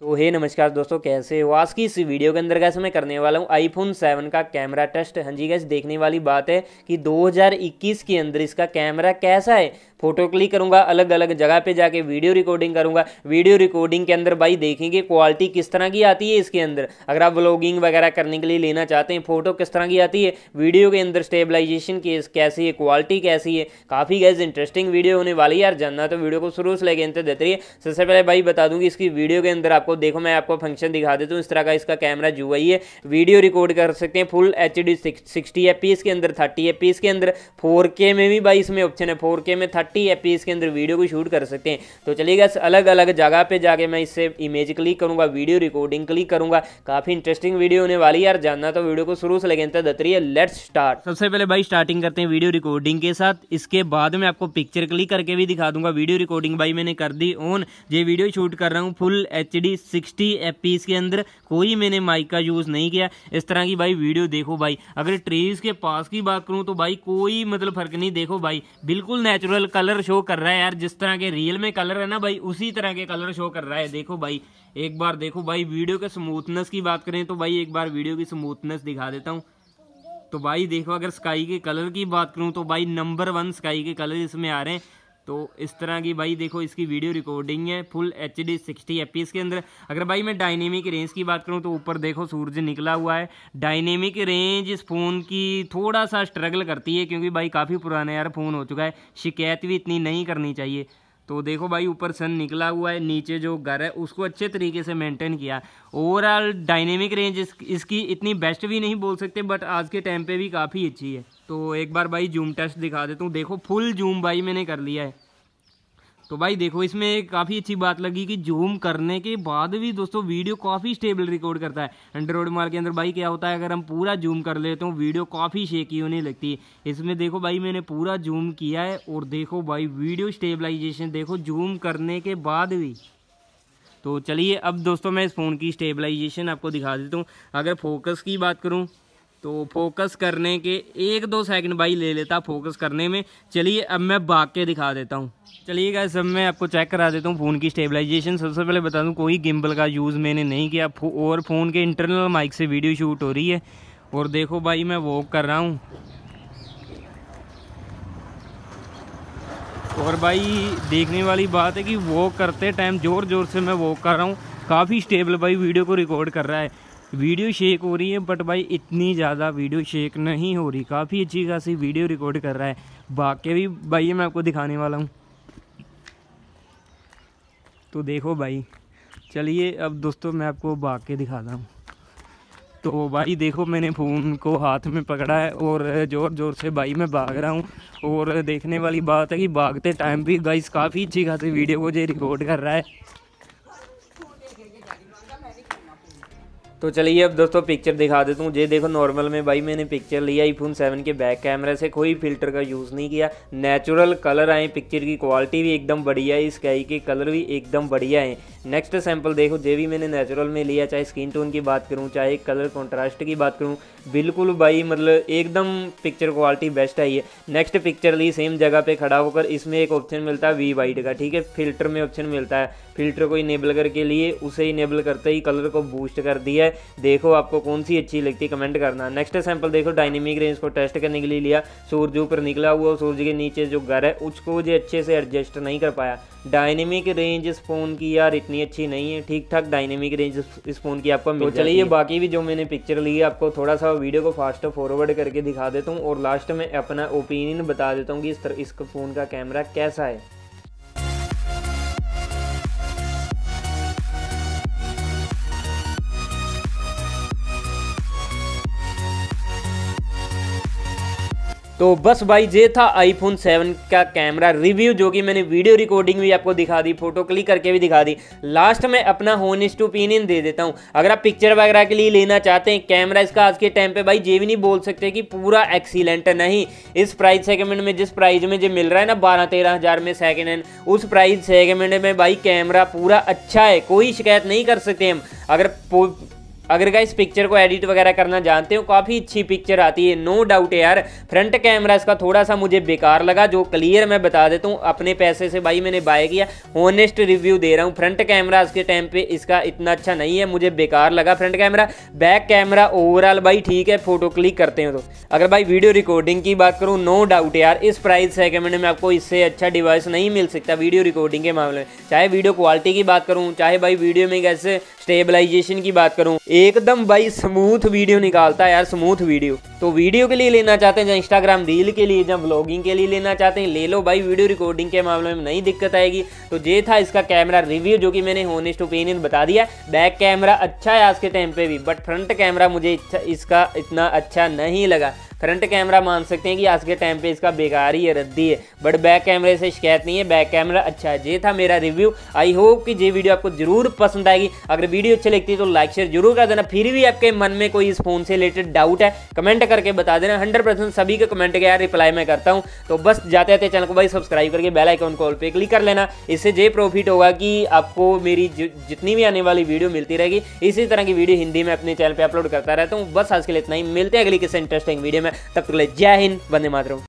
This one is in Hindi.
तो हे नमस्कार दोस्तों कैसे हो आज की इस वीडियो के अंदर कैसे मैं करने वाला हूँ आईफोन 7 का कैमरा टेस्ट हाँ जी गैस देखने वाली बात है कि 2021 के अंदर इसका कैमरा कैसा है फोटो क्लिक करूँगा अलग अलग जगह पे जाके वीडियो रिकॉर्डिंग करूँगा वीडियो रिकॉर्डिंग के अंदर भाई देखेंगे क्वालिटी किस तरह की आती है इसके अंदर अगर आप ब्लॉगिंग वगैरह करने के लिए लेना चाहते हैं फोटो किस तरह की आती है वीडियो के अंदर स्टेबलाइजेशन की कैसी है क्वालिटी कैसी है काफ़ी गैस इंटरेस्टिंग वीडियो होने वाली है यार जानना तो वीडियो को शुरू से लेके अंतर देते रहिए सबसे पहले भाई बता दूँगी इसकी वीडियो के अंदर आपको देखो मैं आपको फंक्शन दिखा देता हूँ इस तरह का इसका कैमरा जो है वीडियो रिकॉर्ड कर सकते हैं फुल एच डी सिक्सटी के अंदर थर्टी एफ के अंदर फोर में भी भाई इसमें ऑप्शन है फोर में थर्टी थर्टी ए के अंदर वीडियो को शूट कर सकते हैं तो चलिएगा अलग अलग जगह पर जाके मैं इससे इमेज क्लिक करूँगा वीडियो रिकॉर्डिंग क्लिक करूँगा काफ़ी इंटरेस्टिंग वीडियो होने वाली यार जानना तो वीडियो को शुरू से लगे दतरिए लेट्स स्टार्ट सबसे पहले भाई स्टार्टिंग करते हैं वीडियो रिकॉर्डिंग के साथ इसके बाद में आपको पिक्चर क्लिक करके भी दिखा दूंगा वीडियो रिकॉर्डिंग भाई मैंने कर दी ऑन ये वीडियो शूट कर रहा हूँ फुल एच डी सिक्सटी के अंदर कोई मैंने माइक का यूज़ नहीं किया इस तरह की भाई वीडियो देखो भाई अगर ट्रीज के पास की बात करूँ तो भाई कोई मतलब फ़र्क नहीं देखो भाई बिल्कुल नेचुरल कलर शो कर रहा है यार जिस तरह के रियल में कलर है ना भाई उसी तरह के कलर शो कर रहा है देखो भाई एक बार देखो भाई वीडियो के स्मूथनेस की बात करें तो भाई एक बार वीडियो की स्मूथनेस दिखा देता हूँ तो भाई देखो अगर स्काई के कलर की बात करूँ तो भाई नंबर वन स्काई के कलर इसमें आ रहे हैं तो इस तरह की भाई देखो इसकी वीडियो रिकॉर्डिंग है full H D sixty F के अंदर अगर भाई मैं डायनेमिक रेंज की बात करूँ तो ऊपर देखो सूरज निकला हुआ है डायनेमिक रेंज इस फ़ोन की थोड़ा सा स्ट्रगल करती है क्योंकि भाई काफ़ी पुराना यार फ़ोन हो चुका है शिकायत भी इतनी नहीं करनी चाहिए तो देखो भाई ऊपर सन निकला हुआ है नीचे जो घर है उसको अच्छे तरीके से मेंटेन किया ओवरऑल डायनेमिक रेंज इस, इसकी इतनी बेस्ट भी नहीं बोल सकते बट आज के टाइम पे भी काफ़ी अच्छी है तो एक बार भाई जूम टेस्ट दिखा देता हूँ देखो फुल जूम भाई मैंने कर लिया है तो भाई देखो इसमें काफ़ी अच्छी बात लगी कि जूम करने के बाद भी दोस्तों वीडियो काफ़ी स्टेबल रिकॉर्ड करता है एंड्रॉयड माल के अंदर भाई क्या होता है अगर हम पूरा जूम कर लेते हो वीडियो काफ़ी शेकी होने लगती है इसमें देखो भाई मैंने पूरा जूम किया है और देखो भाई वीडियो स्टेबलाइजेशन देखो जूम करने के बाद भी तो चलिए अब दोस्तों मैं इस फ़ोन की स्टेबलाइजेशन आपको दिखा देता हूँ अगर फोकस की बात करूँ तो फोकस करने के एक दो सेकंड भाई ले लेता फोकस करने में चलिए अब मैं भाग के दिखा देता हूँ चलिए गाइस अब मैं आपको चेक करा देता हूँ फ़ोन की स्टेबलाइजेशन सबसे पहले बता दूँ कोई गिम्बल का यूज़ मैंने नहीं किया और फ़ोन के इंटरनल माइक से वीडियो शूट हो रही है और देखो भाई मैं वॉक कर रहा हूँ और भाई देखने वाली बात है कि वॉक करते टाइम ज़ोर ज़ोर से मैं वॉक कर रहा हूँ काफ़ी स्टेबल भाई वीडियो को रिकॉर्ड कर रहा है वीडियो शेक हो रही है बट भाई इतनी ज़्यादा वीडियो शेक नहीं हो रही काफ़ी अच्छी खासी वीडियो रिकॉर्ड कर रहा है बाकी भी भाई मैं आपको दिखाने वाला हूँ तो देखो भाई चलिए अब दोस्तों मैं आपको भाग के दिखाता हूँ तो भाई देखो मैंने फ़ोन को हाथ में पकड़ा है और ज़ोर ज़ोर से भाई मैं भाग रहा हूँ और देखने वाली बात है कि भागते टाइम भी गाइस काफ़ी अच्छी खासी वीडियो मुझे रिकॉर्ड कर रहा है तो चलिए अब दोस्तों पिक्चर दिखा देता हूँ जे देखो नॉर्मल में भाई मैंने पिक्चर लिया आईफोन सेवन के बैक कैमरे से कोई फिल्टर का यूज़ नहीं किया नेचुरल कलर आए पिक्चर की क्वालिटी भी एकदम बढ़िया है स्काई के कलर भी एकदम बढ़िया है नेक्स्ट सैम्पल देखो जे भी मैंने नेचुरल में लिया चाहे स्किन टोन की बात करूँ चाहे कलर कॉन्ट्रास्ट की बात करूँ बिल्कुल भाई मतलब एकदम पिक्चर क्वालिटी बेस्ट आई है नेक्स्ट पिक्चर ली सेम जगह पे खड़ा होकर इसमें एक ऑप्शन मिलता है वी वाइट का ठीक है फिल्टर में ऑप्शन मिलता है फिल्टर को इनेबल करके लिए उसे इनेबल करते ही कलर को बूस्ट कर दिया है देखो आपको कौन सी अच्छी लगती है कमेंट करना नेक्स्ट सैंपल देखो डायनेमिक रेंज को टेस्ट करने के लिए लिया सूरज ऊपर निकला हुआ सूरज के नीचे जो घर है उसको जो अच्छे से एडजस्ट नहीं कर पाया डायनेमिक रेंज इस फ़ोन की यार इतनी अच्छी नहीं है ठीक ठाक डायनेमिक रेंज इस फ़ोन की आपको मिल तो चलिए बाकी भी जो मैंने पिक्चर ली है आपको थोड़ा सा वीडियो को फास्ट फॉरवर्ड करके दिखा देता हूँ और लास्ट में अपना ओपिनियन बता देता हूँ कि इस तरह इस फ़ोन का कैमरा कैसा है तो बस भाई ये था आईफोन 7 का कैमरा रिव्यू जो कि मैंने वीडियो रिकॉर्डिंग भी आपको दिखा दी फोटो क्लिक करके भी दिखा दी लास्ट में अपना होनेस्ट ओपिनियन दे देता हूँ अगर आप पिक्चर वगैरह के लिए लेना चाहते हैं कैमरा इसका आज के टाइम पे भाई ये भी नहीं बोल सकते कि पूरा एक्सीलेंट नहीं इस प्राइस सेगमेंट में जिस प्राइज में जो मिल रहा है ना बारह तेरह हज़ार में सेकेंड हैंड उस प्राइज सेगमेंट में भाई कैमरा पूरा अच्छा है कोई शिकायत नहीं कर सकते हम अगर अगर का इस पिक्चर को एडिट वगैरह करना जानते हो काफ़ी अच्छी पिक्चर आती है नो डाउट यार फ्रंट कैमरा इसका थोड़ा सा मुझे बेकार लगा जो क्लियर मैं बता देता हूँ अपने पैसे से भाई मैंने बाय किया होनेस्ट रिव्यू दे रहा हूँ फ्रंट कैमरा इसके टाइम पे इसका इतना अच्छा नहीं है मुझे बेकार लगा front camera back camera overall भाई ठीक है फोटो क्लिक करते हो तो अगर भाई वीडियो रिकॉर्डिंग की बात करूँ नो डाउट यार इस प्राइस सेगमेंट में आपको इससे अच्छा डिवाइस नहीं मिल सकता वीडियो रिकॉर्डिंग के मामले में चाहे वीडियो क्वालिटी की बात करूँ चाहे भाई वीडियो में कैसे स्टेबलाइजेशन की बात करूँ एकदम भाई स्मूथ वीडियो निकालता है यार स्मूथ वीडियो तो वीडियो के लिए लेना चाहते हैं जहाँ इंस्टाग्राम रील के लिए जहाँ ब्लॉगिंग के लिए लेना चाहते हैं ले लो भाई वीडियो रिकॉर्डिंग के मामले में नहीं दिक्कत आएगी तो ये था इसका कैमरा रिव्यू जो कि मैंने होनेस्ट ओपिनियन बता दिया बैक कैमरा अच्छा है आज के टाइम पे भी बट फ्रंट कैमरा मुझे इसका इतना अच्छा नहीं लगा फ्रंट कैमरा मान सकते हैं कि आज के टाइम पे इसका बेकार ही है रद्दी है बट बैक कैमरे से शिकायत नहीं है बैक कैमरा अच्छा है ये था मेरा रिव्यू आई होप कि ये वीडियो आपको जरूर पसंद आएगी अगर वीडियो अच्छी लगती है तो लाइक शेयर जरूर कर देना फिर भी आपके मन में कोई इस फोन से रिलेटेड डाउट है कमेंट करके बता देना हंड्रेड सभी के कमेंट के यार रिप्लाई मैं करता हूँ तो बस जाते जाते चैनल को भाई सब्सक्राइब करके बेल आइकॉन कॉल पे क्लिक कर लेना इससे ये प्रॉफिट होगा कि आपको मेरी जितनी भी आने वाली वीडियो मिलती रहेगी इसी तरह की वीडियो हिंदी में अपने चैनल पर अपलोड करता रहता हूँ बस आज के लिए इतना ही मिलते हैं अगली किसी इंटरेस्टिंग वीडियो में में तब तक ले जय हिंद बंदे मातरम